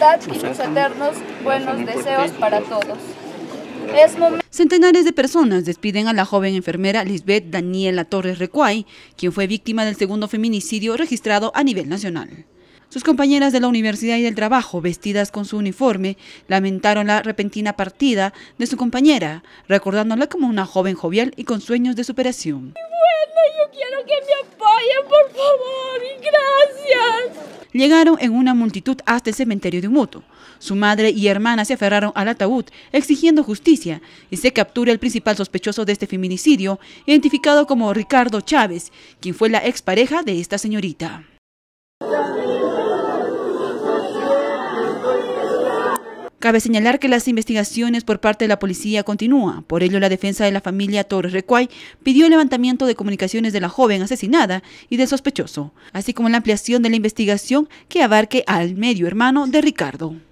Pues y sus eternos buenos deseos para todos. Centenares de personas despiden a la joven enfermera Lisbeth Daniela Torres Recuay, quien fue víctima del segundo feminicidio registrado a nivel nacional. Sus compañeras de la universidad y del trabajo, vestidas con su uniforme, lamentaron la repentina partida de su compañera, recordándola como una joven jovial y con sueños de superación. Bueno, yo quiero que me apoyen Llegaron en una multitud hasta el cementerio de Umoto. Su madre y hermana se aferraron al ataúd, exigiendo justicia, y se captura el principal sospechoso de este feminicidio, identificado como Ricardo Chávez, quien fue la expareja de esta señorita. Cabe señalar que las investigaciones por parte de la policía continúan. Por ello, la defensa de la familia Torres Recuay pidió el levantamiento de comunicaciones de la joven asesinada y del sospechoso, así como la ampliación de la investigación que abarque al medio hermano de Ricardo.